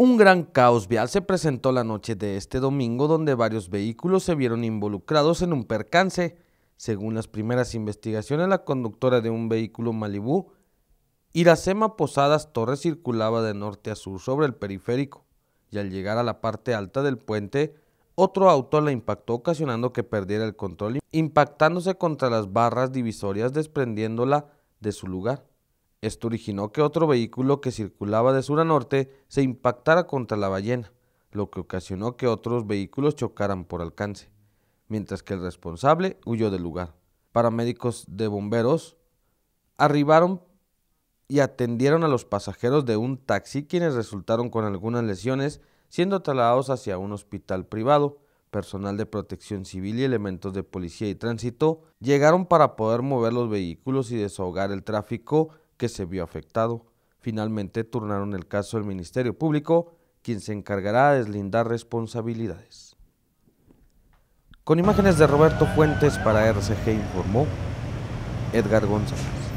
Un gran caos vial se presentó la noche de este domingo donde varios vehículos se vieron involucrados en un percance. Según las primeras investigaciones, la conductora de un vehículo Malibú, Iracema Posadas Torres, circulaba de norte a sur sobre el periférico y al llegar a la parte alta del puente, otro auto la impactó ocasionando que perdiera el control, impactándose contra las barras divisorias desprendiéndola de su lugar. Esto originó que otro vehículo que circulaba de sur a norte se impactara contra la ballena, lo que ocasionó que otros vehículos chocaran por alcance, mientras que el responsable huyó del lugar. Paramédicos de bomberos arribaron y atendieron a los pasajeros de un taxi quienes resultaron con algunas lesiones siendo trasladados hacia un hospital privado. Personal de protección civil y elementos de policía y tránsito llegaron para poder mover los vehículos y desahogar el tráfico que se vio afectado. Finalmente turnaron el caso al Ministerio Público, quien se encargará de deslindar responsabilidades. Con imágenes de Roberto Fuentes para RCG informó Edgar González.